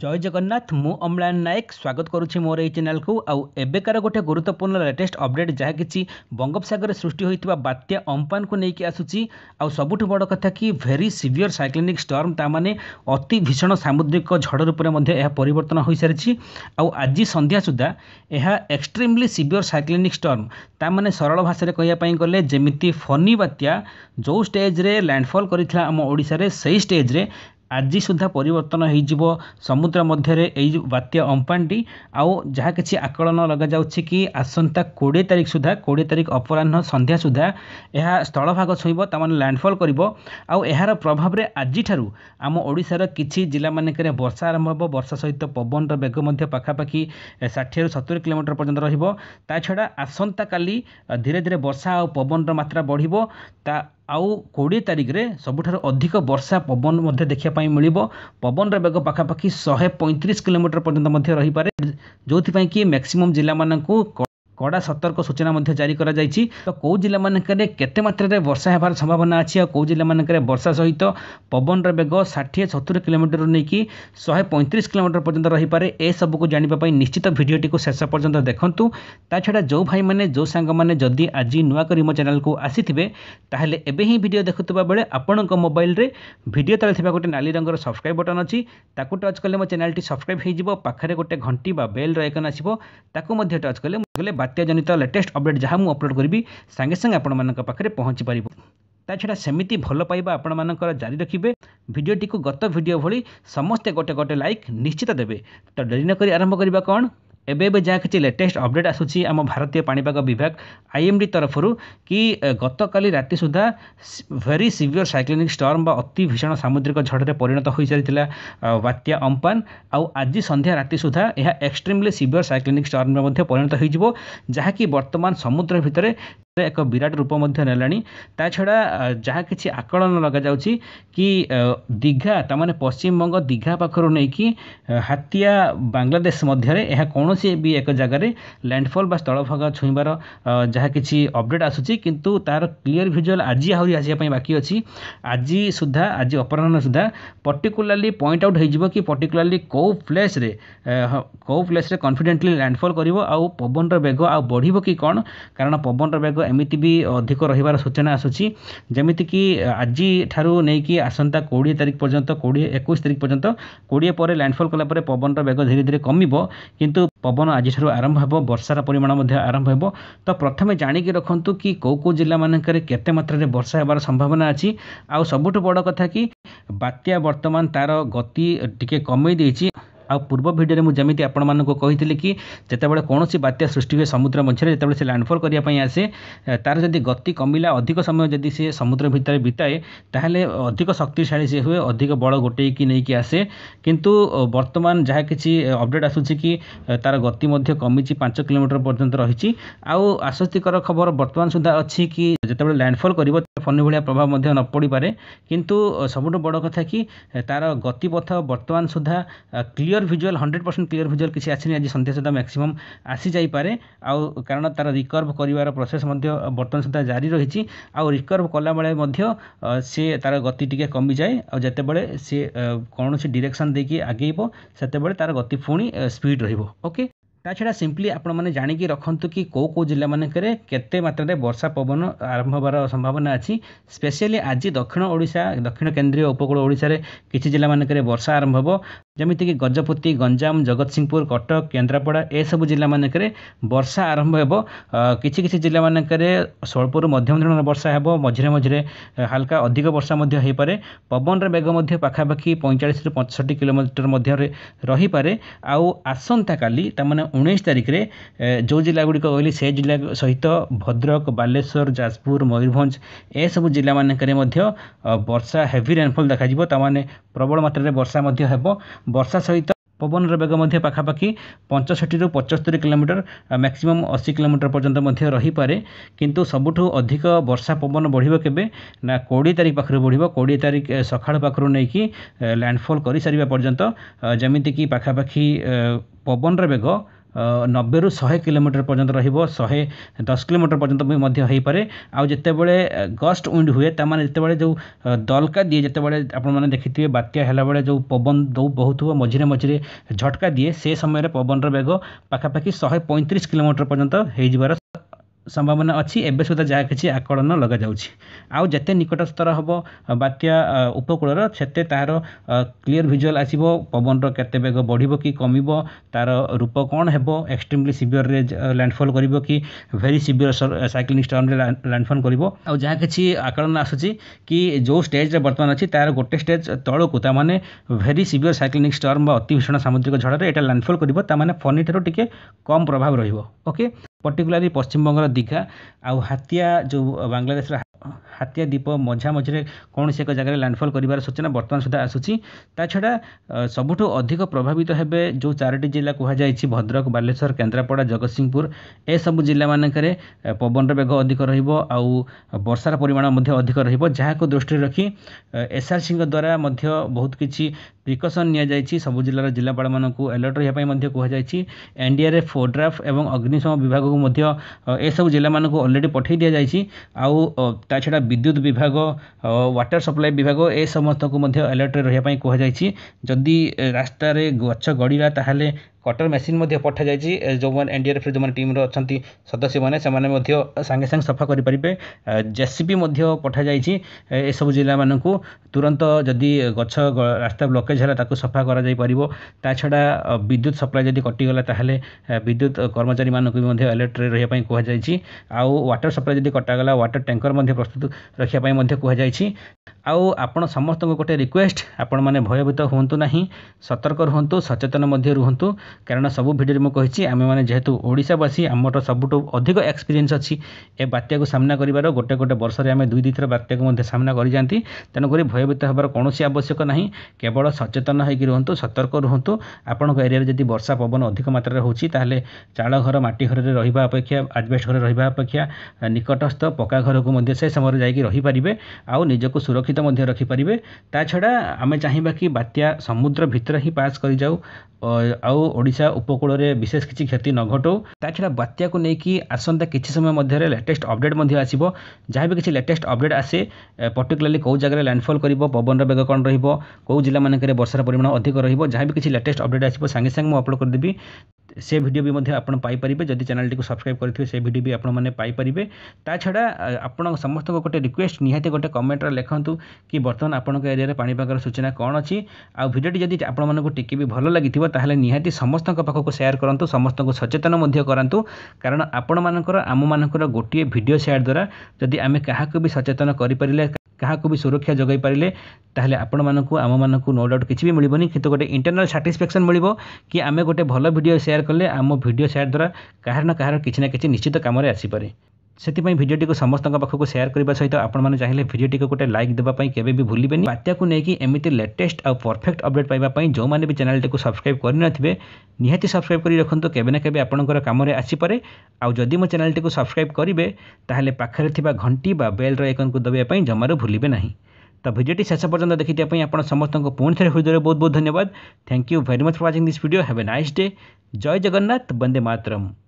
জয় জগন্নাথ ମୁଁ ଅମ୍ଳାନ ନାୟକ ସ୍ୱାଗତ କରୁଛି ମୋର ଏହି ଚ୍ୟାନେଲକୁ ଆଉ ଏବେକାର ଗୋଟେ ଗୁରୁତ୍ୱପୂର୍ଣ୍ଣ ଲେଟେଷ୍ଟ ଅପଡେଟ୍ ଯାହା କିଛି ବଙ୍ଗୋପସାଗରରେ ସୃଷ୍ଟି ହୋଇଥିବା ବାତ୍ୟା ଅମ୍ପାନକୁ ନେଇକି ଆସୁଛି ଆଉ ସବୁଠୁ ବଡ଼ କଥା କି ଭେରି ସିଭିୟର ସାଇକ୍ଲୋନିକ୍ ଷ୍ଟର୍ମ ତା'ମାନେ ଅତି ଭୀଷଣ ସାମୁଦ୍ରିକ ଝଡ଼ ରୂପରେ ମଧ୍ୟ ଏହା ପରିବର୍ତ୍ତନ ହୋଇସାରିଛି ଆଉ ଆଜି ସନ୍ଧ୍ୟା ସୁଦ୍ଧା ଏହା ଏକ୍ସଟ୍ରିମଲି ସିଭିୟର ସାଇକ୍ଲୋନିକ୍ ଷ୍ଟର୍ମ ତା'ମାନେ ସରଳ ଭାଷାରେ କହିବା ପାଇଁ ଗଲେ ଯେମିତି ଫନି ବାତ୍ୟା ଯେଉଁ ଷ୍ଟେଜ୍ରେ ଲ୍ୟାଣ୍ଡଫଲ୍ କରିଥିଲା ଆମ ଓଡ଼ିଶାରେ ସେହି ଷ୍ଟେଜ୍ରେ ଆଜି ସୁଦ୍ଧା ପରିବର୍ତ୍ତନ ହୋଇଯିବ ସମୁଦ୍ର ମଧ୍ୟରେ ଏଇ ଯେଉଁ ବାତ୍ୟା ଅମ୍ପାନଟି ଆଉ ଯାହା କିଛି ଆକଳନ ଲଗାଯାଉଛି କି ଆସନ୍ତା କୋଡ଼ିଏ ତାରିଖ ସୁଦ୍ଧା କୋଡ଼ିଏ ତାରିଖ ଅପରାହ୍ନ ସନ୍ଧ୍ୟା ସୁଦ୍ଧା ଏହା ସ୍ଥଳଭାଗ ଛୁଇଁବ ତା'ମାନେ ଲ୍ୟାଣ୍ଡଫଲ୍ କରିବ ଆଉ ଏହାର ପ୍ରଭାବରେ ଆଜିଠାରୁ ଆମ ଓଡ଼ିଶାର କିଛି ଜିଲ୍ଲାମାନଙ୍କରେ ବର୍ଷା ଆରମ୍ଭ ହେବ ବର୍ଷା ସହିତ ପବନର ବେଗ ମଧ୍ୟ ପାଖାପାଖି ଷାଠିଏରୁ ସତୁରି କିଲୋମିଟର ପର୍ଯ୍ୟନ୍ତ ରହିବ ତା ଛଡ଼ା ଆସନ୍ତାକାଲି ଧୀରେ ଧୀରେ ବର୍ଷା ଆଉ ପବନର ମାତ୍ରା ବଢ଼ିବ ତା ଆଉ କୋଡ଼ିଏ ତାରିଖରେ ସବୁଠାରୁ ଅଧିକ ବର୍ଷା ପବନ ମଧ୍ୟ ଦେଖିବା ପାଇଁ ମିଳିବ ପବନର ବେଗ ପାଖାପାଖି ଶହେ ପଇଁତିରିଶ କିଲୋମିଟର ପର୍ଯ୍ୟନ୍ତ ମଧ୍ୟ ରହିପାରେ ଯେଉଁଥିପାଇଁ କି ମ୍ୟାକ୍ସିମମ୍ ଜିଲ୍ଲାମାନଙ୍କୁ କଡ଼ା ସତର୍କ ସୂଚନା ମଧ୍ୟ ଜାରି କରାଯାଇଛି ତ କେଉଁ ଜିଲ୍ଲାମାନଙ୍କରେ କେତେ ମାତ୍ରାରେ ବର୍ଷା ହେବାର ସମ୍ଭାବନା ଅଛି ଆଉ କେଉଁ ଜିଲ୍ଲାମାନଙ୍କରେ ବର୍ଷା ସହିତ ପବନର ବେଗ ଷାଠିଏ ସତୁରି କିଲୋମିଟରରୁ ନେଇକି ଶହେ ପଇଁତିରିଶ କିଲୋମିଟର ପର୍ଯ୍ୟନ୍ତ ରହିପାରେ ଏସବୁକୁ ଜାଣିବା ପାଇଁ ନିଶ୍ଚିତ ଭିଡ଼ିଓଟିକୁ ଶେଷ ପର୍ଯ୍ୟନ୍ତ ଦେଖନ୍ତୁ ତା ଛଡ଼ା ଯେଉଁ ଭାଇମାନେ ଯେଉଁ ସାଙ୍ଗମାନେ ଯଦି ଆଜି ନୂଆକରି ମୋ ଚ୍ୟାନେଲକୁ ଆସିଥିବେ ତାହେଲେ ଏବେ ହିଁ ଭିଡ଼ିଓ ଦେଖୁଥିବା ବେଳେ ଆପଣଙ୍କ ମୋବାଇଲରେ ଭିଡ଼ିଓ ତଳେ ଥିବା ଗୋଟେ ନାଲି ରଙ୍ଗର ସବସ୍କ୍ରାଇବ୍ ବଟନ୍ ଅଛି ତାକୁ ଟଚ୍ କଲେ ମୋ ଚ୍ୟାନେଲଟି ସବସ୍କ୍ରାଇବ୍ ହୋଇଯିବ ପାଖରେ ଗୋଟେ ଘଣ୍ଟି ବା ବେଲ୍ର ଆଇକନ୍ ଆସିବ ତାକୁ ମଧ୍ୟ ଟଚ୍ କଲେ গেলে বাত্যা জনিত লেটেস্ট অপডেট যা মু অপলোড করবি সাঙ্গে সাঙ্গে আপনার পাখে পৌঁছি পাব তা ছড়া সেমিতি ভাল পাইবা আপনার জারি রাখবে ভিডিওটি গত ভিডিও ভি সমস্তে গোটে গোটে লাইক নিশ্চিত দেবে তো ডেরি নকরি আরম্ভ করা কণ ଏବେ ଏବେ ଯାହା କିଛି ଲେଟେଷ୍ଟ ଅପଡ଼େଟ୍ ଆସୁଛି ଆମ ଭାରତୀୟ ପାଣିପାଗ ବିଭାଗ ଆଇଏମ୍ଡି ତରଫରୁ କି ଗତକାଲି ରାତି ସୁଦ୍ଧା ଭେରି ସିଭିଅର୍ ସାଇକ୍ଲୋନିକ୍ ଷ୍ଟର୍ମ ବା ଅତି ଭୀଷଣ ସାମୁଦ୍ରିକ ଝଡ଼ରେ ପରିଣତ ହୋଇସାରିଥିଲା ବାତ୍ୟା ଅମ୍ପାନ ଆଉ ଆଜି ସନ୍ଧ୍ୟା ରାତି ସୁଦ୍ଧା ଏହା ଏକ୍ସଟ୍ରିମ୍ଲି ସିଭିଅର୍ ସାଇକ୍ଲୋନିକ୍ ଷ୍ଟର୍ମରେ ମଧ୍ୟ ପରିଣତ ହୋଇଯିବ ଯାହାକି ବର୍ତ୍ତମାନ ସମୁଦ୍ର ଭିତରେ ଏକ ବିରାଟ ରୂପ ମଧ୍ୟ ନେଲାଣି ତା ଛଡ଼ା ଯାହା କିଛି ଆକଳନ ଲଗାଯାଉଛି କି ଦୀଘା ତାମାନେ ପଶ୍ଚିମବଙ୍ଗ ଦୀଘା ପାଖରୁ ନେଇକି ହାତିଆ ବାଂଲାଦେଶ ମଧ୍ୟରେ ଏହା କୌଣସି ବି ଏକ ଜାଗାରେ ଲ୍ୟାଣ୍ଡଫଲ୍ ବା ସ୍ଥଳଭାଗ ଛୁଇଁବାର ଯାହା କିଛି ଅପଡ଼େଟ୍ ଆସୁଛି କିନ୍ତୁ ତା'ର କ୍ଲିଅର୍ ଭିଜୁଆଲ୍ ଆଜି ଆହୁରି ଆସିବା ପାଇଁ ବାକି ଅଛି ଆଜି ସୁଦ୍ଧା ଆଜି ଅପରାହ୍ନ ସୁଦ୍ଧା ପର୍ଟିକୁଲାର୍ଲି ପଏଣ୍ଟ ଆଉଟ୍ ହେଇଯିବ କି ପର୍ଟିକୁଲାର୍ଲି କେଉଁ ପ୍ଲେସ୍ରେ କେଉଁ ପ୍ଲେସ୍ରେ କନଫିଡେଣ୍ଟଲି ଲ୍ୟାଣ୍ଡଫଲ୍ କରିବ ଆଉ ପବନର ବେଗ ଆଉ ବଢ଼ିବ କି କ'ଣ କାରଣ ପବନର ବେଗ ପାଗ ଏମିତି ବି ଅଧିକ ରହିବାର ସୂଚନା ଆସୁଛି ଯେମିତିକି ଆଜିଠାରୁ ନେଇକି ଆସନ୍ତା କୋଡ଼ିଏ ତାରିଖ ପର୍ଯ୍ୟନ୍ତ କୋଡ଼ିଏ ଏକୋଇଶ ତାରିଖ ପର୍ଯ୍ୟନ୍ତ କୋଡ଼ିଏ ପରେ ଲ୍ୟାଣ୍ଡଫଲ୍ କଲା ପରେ ପବନର ବେଗ ଧୀରେ ଧୀରେ କମିବ କିନ୍ତୁ ପବନ ଆଜିଠାରୁ ଆରମ୍ଭ ହେବ ବର୍ଷାର ପରିମାଣ ମଧ୍ୟ ଆରମ୍ଭ ହେବ ତ ପ୍ରଥମେ ଜାଣିକି ରଖନ୍ତୁ କି କେଉଁ କେଉଁ ଜିଲ୍ଲାମାନଙ୍କରେ କେତେ ମାତ୍ରାରେ ବର୍ଷା ହେବାର ସମ୍ଭାବନା ଅଛି ଆଉ ସବୁଠୁ ବଡ଼ କଥା କି ବାତ୍ୟା ବର୍ତ୍ତମାନ ତା'ର ଗତି ଟିକେ କମେଇ ଦେଇଛି ଆଉ ପୂର୍ବ ଭିଡ଼ିଓରେ ମୁଁ ଯେମିତି ଆପଣମାନଙ୍କୁ କହିଥିଲି କି ଯେତେବେଳେ କୌଣସି ବାତ୍ୟା ସୃଷ୍ଟି ହୁଏ ସମୁଦ୍ର ମଝିରେ ଯେତେବେଳେ ସେ ଲ୍ୟାଣ୍ଡଫଲ୍ କରିବା ପାଇଁ ଆସେ ତା'ର ଯଦି ଗତି କମିଲା ଅଧିକ ସମୟ ଯଦି ସେ ସମୁଦ୍ର ଭିତରେ ବିତାଏ ତାହେଲେ ଅଧିକ ଶକ୍ତିଶାଳୀ ସେ ହୁଏ ଅଧିକ ବଳ ଗୋଟେଇକି ନେଇକି ଆସେ କିନ୍ତୁ ବର୍ତ୍ତମାନ ଯାହା କିଛି ଅପଡ଼େଟ୍ ଆସୁଛି କି ତା'ର ଗତି ମଧ୍ୟ କମିଛି ପାଞ୍ଚ କିଲୋମିଟର ପର୍ଯ୍ୟନ୍ତ ରହିଛି ଆଉ ଆଶ୍ୱସ୍ତିକର ଖବର ବର୍ତ୍ତମାନ ସୁଦ୍ଧା ଅଛି କି ଯେତେବେଳେ ଲ୍ୟାଣ୍ଡଫଲ୍ କରିବ ଫନି ଭଳିଆ ପ୍ରଭାବ ମଧ୍ୟ ନ ପଡ଼ିପାରେ କିନ୍ତୁ ସବୁଠୁ ବଡ଼ କଥା କି ତା'ର ଗତିପଥ ବର୍ତ୍ତମାନ ସୁଦ୍ଧା clear clear visual hundred percent clear visual କିଛି ଆସିନି ଆଜି ସନ୍ଧ୍ୟା ସୁଦ୍ଧା ମ୍ୟାକ୍ସିମମ୍ ଆସିଯାଇପାରେ ଆଉ କାରଣ ତା'ର ରିକର୍ଭ କରିବାର ପ୍ରୋସେସ୍ ମଧ୍ୟ ବର୍ତ୍ତମାନ ସୁଦ୍ଧା ଜାରି ରହିଛି ଆଉ ରିକର୍ଭ କଲାବେଳେ ମଧ୍ୟ ସିଏ ତା'ର ଗତି ଟିକେ କମିଯାଏ ଆଉ ଯେତେବେଳେ ସିଏ କୌଣସି ଡିରେକ୍ସନ୍ ଦେଇକି ଆଗେଇବ ସେତେବେଳେ ତା'ର ଗତି ପୁଣି ସ୍ପିଡ଼ ରହିବ ଓକେ ତା ଛଡ଼ା ସିମ୍ପଲି ଆପଣମାନେ ଜାଣିକି ରଖନ୍ତୁ କି କେଉଁ କେଉଁ ଜିଲ୍ଲାମାନଙ୍କରେ କେତେ ମାତ୍ରାରେ ବର୍ଷା ପବନ ଆରମ୍ଭ ହେବାର ସମ୍ଭାବନା ଅଛି ସ୍ପେଶିଆଲି ଆଜି ଦକ୍ଷିଣ ଓଡ଼ିଶା ଦକ୍ଷିଣ କେନ୍ଦ୍ରୀୟ ଉପକୂଳ ଓଡ଼ିଶାରେ କିଛି ଜିଲ୍ଲାମାନଙ୍କରେ ବର୍ଷା ଆରମ୍ଭ ହେବ ଯେମିତିକି ଗଜପତି ଗଞ୍ଜାମ ଜଗତସିଂହପୁର କଟକ କେନ୍ଦ୍ରାପଡ଼ା ଏସବୁ ଜିଲ୍ଲାମାନଙ୍କରେ ବର୍ଷା ଆରମ୍ଭ ହେବ କିଛି କିଛି ଜିଲ୍ଲାମାନଙ୍କରେ ସ୍ୱଳ୍ପରୁ ମଧ୍ୟମ ଧରଣର ବର୍ଷା ହେବ ମଝିରେ ମଝିରେ ହାଲକା ଅଧିକ ବର୍ଷା ମଧ୍ୟ ହେଇପାରେ ପବନର ବେଗ ମଧ୍ୟ ପାଖାପାଖି ପଇଁଚାଳିଶରୁ ପଞ୍ଚଷଠି କିଲୋମିଟର ମଧ୍ୟରେ ରହିପାରେ ଆଉ ଆସନ୍ତାକାଲି ତା'ମାନେ ଉଣେଇଶ ତାରିଖରେ ଯେଉଁ ଜିଲ୍ଲାଗୁଡ଼ିକ କହିଲି ସେ ଜିଲ୍ଲା ସହିତ ଭଦ୍ରକ ବାଲେଶ୍ୱର ଯାଜପୁର ମୟୂରଭଞ୍ଜ ଏସବୁ ଜିଲ୍ଲାମାନଙ୍କରେ ମଧ୍ୟ ବର୍ଷା ହେଭି ରେନ୍ଫଲ୍ ଦେଖାଯିବ ତା'ମାନେ প্রবল মাত্রাৰ বৰষাত মধ্য হেব বৰষাসहित পবনৰ বেগৰ মধ্য পাখা পাখি 65 ৰ 75 কিমিটৰ মাক্সিমাম 80 কিমিটৰ পৰ্যন্ত মধ্য ৰহি পৰে কিন্তু সবটো অধিক বৰষাপবন বৃদ্ধিবে কেবে না 20 তাৰিখ পাখৰ বৃদ্ধিবে 20 তাৰিখ সখাৰ পাখৰ নেকি ল্যান্ডফল কৰি সারিবা পৰ্যন্ত যেনেতে কি পাখা পাখি পবনৰ বেগ ନବେରୁ ଶହେ କିଲୋମିଟର ପର୍ଯ୍ୟନ୍ତ ରହିବ ଶହେ ଦଶ କିଲୋମିଟର ପର୍ଯ୍ୟନ୍ତ ବି ମଧ୍ୟ ହେଇପାରେ ଆଉ ଯେତେବେଳେ ଗଷ୍ଟ ୱିଣ୍ଡ୍ ହୁଏ ତା'ମାନେ ଯେତେବେଳେ ଯେଉଁ ଦଲକା ଦିଏ ଯେତେବେଳେ ଆପଣମାନେ ଦେଖିଥିବେ ବାତ୍ୟା ହେଲାବେଳେ ଯେଉଁ ପବନ ଯେଉଁ ବହୁଥିବ ମଝିରେ ମଝିରେ ଝଟକା ଦିଏ ସେ ସମୟରେ ପବନର ବେଗ ପାଖାପାଖି ଶହେ ପଇଁତିରିଶ କିଲୋମିଟର ପର୍ଯ୍ୟନ୍ତ ହେଇଯିବାର ସମ୍ଭାବନା ଅଛି ଏବେ ସୁଦ୍ଧା ଯାହା କିଛି ଆକଳନ ଲଗାଯାଉଛି ଆଉ ଯେତେ ନିକଟ ହେବ ବାତ୍ୟା ଉପକୂଳର ସେତେ ତାହାର କ୍ଲିଅର୍ ଭିଜୁଆଲ୍ ଆସିବ ପବନର କେତେ ବେଗ ବଢ଼ିବ କି କମିବ ତା'ର ରୂପ କ'ଣ ହେବ ଏକ୍ସଟ୍ରିମ୍ଲି ସିଭିଅର୍ରେ ଲ୍ୟାଣ୍ଡଫଲ୍ କରିବ କି ଭେରି ସିଭିଅର୍ ସାଇକ୍ଲିଂ ଷ୍ଟର୍ମରେ ଲ୍ୟାଣ୍ଡଫଲ୍ କରିବ ଆଉ ଯାହା କିଛି ଆକଳନ ଆସୁଛି କି ଯେଉଁ ଷ୍ଟେଜ୍ରେ ବର୍ତ୍ତମାନ ଅଛି ତା'ର ଗୋଟେ ଷ୍ଟେଜ୍ ତଳକୁ ତା'ମାନେ ଭେରି ସିଭିଅର୍ ସାଇକ୍ଲୋନିକ୍ ଷ୍ଟର୍ମ ବା ଅତି ଭୀଷଣ ସାମୁଦ୍ରିକ ଝଡ଼ରେ ଏଇଟା ଲ୍ୟାଣ୍ଡଫଲ୍ କରିବ ତା'ମାନେ ଫନି ଠାରୁ ଟିକେ କମ୍ ପ୍ରଭାବ ରହିବ ଓକେ पर्टिकुलरली पश्चिम बंगाल दीघा आउ हातिया जो बांग्लादेश ହାତିଆ ଦ୍ୱୀପ ମଝା ମଝିରେ କୌଣସି ଏକ ଜାଗାରେ ଲ୍ୟାଣ୍ଡଫଲ୍ କରିବାର ସୂଚନା ବର୍ତ୍ତମାନ ସୁଦ୍ଧା ଆସୁଛି ତା ଛଡ଼ା ସବୁଠୁ ଅଧିକ ପ୍ରଭାବିତ ହେବେ ଯେଉଁ ଚାରୋଟି ଜିଲ୍ଲା କୁହାଯାଇଛି ଭଦ୍ରକ ବାଲେଶ୍ୱର କେନ୍ଦ୍ରାପଡ଼ା ଜଗତସିଂହପୁର ଏସବୁ ଜିଲ୍ଲାମାନଙ୍କରେ ପବନର ବେଗ ଅଧିକ ରହିବ ଆଉ ବର୍ଷାର ପରିମାଣ ମଧ୍ୟ ଅଧିକ ରହିବ ଯାହାକୁ ଦୃଷ୍ଟିରେ ରଖି ଏସ୍ଆର୍ସିଙ୍କ ଦ୍ୱାରା ମଧ୍ୟ ବହୁତ କିଛି ପ୍ରିକସନ୍ ନିଆଯାଇଛି ସବୁ ଜିଲ୍ଲାର ଜିଲ୍ଲାପାଳମାନଙ୍କୁ ଆଲର୍ଟ ରହିବା ପାଇଁ ମଧ୍ୟ କୁହାଯାଇଛି ଏନ୍ଡିଆର୍ଏଫ୍ ଓଡ୍ରାଫ୍ ଏବଂ ଅଗ୍ନିଶମ ବିଭାଗକୁ ମଧ୍ୟ ଏସବୁ ଜିଲ୍ଲାମାନଙ୍କୁ ଅଲରେଡ଼ି ପଠାଇ ଦିଆଯାଇଛି ଆଉ ତା ଛଡ଼ା ବିଦ୍ୟୁତ୍ ବିଭାଗ ୱାଟର୍ ସପ୍ଲାଇ ବିଭାଗ ଏ ସମସ୍ତଙ୍କୁ ମଧ୍ୟ ଆଲର୍ଟରେ ରହିବା ପାଇଁ କୁହାଯାଇଛି ଯଦି ରାସ୍ତାରେ ଗଛ ଗଡ଼ିଲା ତାହେଲେ କଟର ମେସିନ୍ ମଧ୍ୟ ପଠାଯାଇଛି ଯେଉଁମାନେ ଏନ୍ ଏନ୍ଡିଆର୍ଏଫ୍ର ଯେଉଁମାନେ ଟିମ୍ର ଅଛନ୍ତି ସଦସ୍ୟମାନେ ସେମାନେ ମଧ୍ୟ ସାଙ୍ଗେ ସାଙ୍ଗେ ସଫା କରିପାରିବେ ଜେସିବି ମଧ୍ୟ ପଠାଯାଇଛି ଏସବୁ ଜିଲ୍ଲାମାନଙ୍କୁ ତୁରନ୍ତ ଯଦି ଗଛ ରାସ୍ତା ବ୍ଲକେଜ୍ ହେଲା ତାକୁ ସଫା କରାଯାଇପାରିବ ତା ଛଡ଼ା ବିଦ୍ୟୁତ ସପ୍ଲାଏ ଯଦି କଟିଗଲା ତାହେଲେ ବିଦ୍ୟୁତ କର୍ମଚାରୀମାନଙ୍କୁ ବି ମଧ୍ୟ ଆଲର୍ଟରେ ରହିବା ପାଇଁ କୁହାଯାଇଛି ଆଉ ୱାଟର୍ ସପ୍ଲାଏ ଯଦି କଟାଗଲା ୱାଟର୍ ଟ୍ୟାଙ୍କର୍ ମଧ୍ୟ ପ୍ରସ୍ତୁତ ରଖିବା ପାଇଁ ମଧ୍ୟ କୁହାଯାଇଛି ଆଉ ଆପଣ ସମସ୍ତଙ୍କୁ ଗୋଟେ ରିକ୍ୱେଷ୍ଟ ଆପଣମାନେ ଭୟଭୀତ ହୁଅନ୍ତୁ ନାହିଁ ସତର୍କ ରୁହନ୍ତୁ ସଚେତନ ମଧ୍ୟ ରୁହନ୍ତୁ କାରଣ ସବୁ ଭିଡ଼ିଓରେ ମୁଁ କହିଛି ଆମେମାନେ ଯେହେତୁ ଓଡ଼ିଶାବାସୀ ଆମର ସବୁଠୁ ଅଧିକ ଏକ୍ସପିରିଏନ୍ସ ଅଛି ଏ ବାତ୍ୟାକୁ ସାମ୍ନା କରିବାର ଗୋଟେ ଗୋଟେ ବର୍ଷରେ ଆମେ ଦୁଇ ଦୁଇଥର ବାତ୍ୟାକୁ ମଧ୍ୟ ସାମ୍ନା କରିଯାଆନ୍ତି ତେଣୁକରି ଭୟଭୀତ ହେବାର କୌଣସି ଆବଶ୍ୟକ ନାହିଁ କେବଳ ସଚେତନ ହେଇକି ରୁହନ୍ତୁ ସତର୍କ ରୁହନ୍ତୁ ଆପଣଙ୍କ ଏରିଆରେ ଯଦି ବର୍ଷା ପବନ ଅଧିକ ମାତ୍ରାରେ ହେଉଛି ତାହେଲେ ଚାଳ ଘର ମାଟି ଘରରେ ରହିବା ଅପେକ୍ଷା ଆଜବେଷ୍ଟ ଘରେ ରହିବା ଅପେକ୍ଷା ନିକଟସ୍ଥ ପକ୍କା ଘରକୁ ମଧ୍ୟ ସେ ସମୟରେ ଯାଇକି ରହିପାରିବେ ଆଉ ନିଜକୁ ସୁରକ୍ଷିତ ସୁରକ୍ଷିତ ମଧ୍ୟ ରଖିପାରିବେ ତା ଛଡ଼ା ଆମେ ଚାହିଁବା କି ବାତ୍ୟା ସମୁଦ୍ର ଭିତରେ ହିଁ ପାସ୍ କରିଯାଉ ଆଉ ଓଡ଼ିଶା ଉପକୂଳରେ ବିଶେଷ କିଛି କ୍ଷତି ନ ଘଟାଉ ତା ଛଡ଼ା ବାତ୍ୟାକୁ ନେଇକି ଆସନ୍ତା କିଛି ସମୟ ମଧ୍ୟରେ ଲାଟେଷ୍ଟ ଅପଡ଼େଟ୍ ମଧ୍ୟ ଆସିବ ଯାହା ବି କିଛି ଲାଟେଷ୍ଟ ଅପଡ଼େଟ୍ ଆସେ ପର୍ଟିକୁଲାର୍ଲି କେଉଁ ଜାଗାରେ ଲ୍ୟାଣ୍ଡଫଲ୍ କରିବ ପବନର ବେଗ କ'ଣ ରହିବ କେଉଁ ଜିଲ୍ଲାମାନଙ୍କରେ ବର୍ଷାର ପରିମାଣ ଅଧିକ ରହିବ ଯାହା ବି କିଛି ଲାଟେଷ୍ଟ ଅପଡ଼େଟ୍ ଆସିବ ସାଙ୍ଗେ ସାଙ୍ଗେ ମୁଁ ଅପଲୋଡ଼ କରିଦେବି ସେ ଭିଡ଼ିଓ ବି ମଧ୍ୟ ଆପଣ ପାଇପାରିବେ ଯଦି ଚ୍ୟାନେଲ୍ଟିକୁ ସବସ୍କ୍ରାଇବ୍ କରିଥିବେ ସେ ଭିଡ଼ିଓ ବି ଆପଣମାନେ ପାଇପାରିବେ ତା ଛଡ଼ା ଆପଣ ସମସ୍ତଙ୍କ ଗୋଟେ ରିକ୍ୱେଷ୍ଟ ନିହାତି ଗୋଟେ କମେଣ୍ଟରେ ଲେଖନ୍ତୁ କି ବର୍ତ୍ତମାନ ଆପଣଙ୍କ ଏରିଆରେ ପାଣିପାଗର ସୂଚନା କ'ଣ ଅଛି ଆଉ ଭିଡ଼ିଓଟି ଯଦି ଆପଣମାନଙ୍କୁ ଟିକେ ବି ଭଲ ଲାଗିଥିବ ତାହେଲେ ନିହାତି ସମସ୍ତଙ୍କ ପାଖକୁ ସେୟାର କରନ୍ତୁ ସମସ୍ତଙ୍କୁ ସଚେତନ ମଧ୍ୟ କରାନ୍ତୁ କାରଣ ଆପଣମାନଙ୍କର ଆମମାନଙ୍କର ଗୋଟିଏ ଭିଡ଼ିଓ ସେୟାର ଦ୍ୱାରା ଯଦି ଆମେ କାହାକୁ ବି ସଚେତନ କରିପାରିଲେ କାହାକୁ ବି ସୁରକ୍ଷା ଯୋଗାଇ ପାରିଲେ ତାହେଲେ ଆପଣମାନଙ୍କୁ ଆମମାନଙ୍କୁ ନୋ ଡାଉଟ୍ କିଛି ବି ମିଳିବନି କିନ୍ତୁ ଗୋଟେ ଇଣ୍ଟରନାଲ୍ ସାଟିସ୍ଫ୍ୟାକ୍ସନ୍ ମିଳିବ କି ଆମେ ଗୋଟେ ଭଲ ଭିଡ଼ିଓ ସେୟାର କଲେ ଆମ ଭିଡ଼ିଓ ସେୟାର ଦ୍ୱାରା କାହାର ନା କାହାର କିଛି ନା କିଛି ନିଶ୍ଚିତ କାମରେ ଆସିପାରେ ᱥᱮᱛᱤប៉ៃ ভিডিওটিকে সমস্ত কা পক্ষକୁ শেয়ার কৰিব সৈতে আপোন মানা ចៃលី ভিডিওটিকে গটে লাইক দেবা পাই কেবেবি ভুলিবে নি បាទីয়া কো নাই কি এমিতি লেটেស្ដ អោ ਪਰ펙্ট អាប់ដេត পাইবা পাই জৌ মানេবি ឆានែល টিকে សាប់ស្ក្រៃប ករីណនទីবে নিហេទី សាប់ស្ក្រៃបករីរកន្ធូ কেবেនា កេបេ আপোন ករកាមរអាចិផរេអោ ជោ디 មោឆានែល টিকে សាប់ស្ក្រៃប ករីবে តះហេលេ পাខរ ធីបាឃងទីបាពេលរអាយខុនគូដបេបៃ ᱡមារু ভুলিবে নাহি ត ভিডিওটি শেষ পর্যন্ত দেখি দিয়া পাই আপোন সমস্ত কো পূর্ণ থরে হুদরে বহুত বহুত ধন্যবাদ ថេនគ្យូវេរីមាច ផាវাচিং ឌីស វីដিও ហេវអេណៃស dey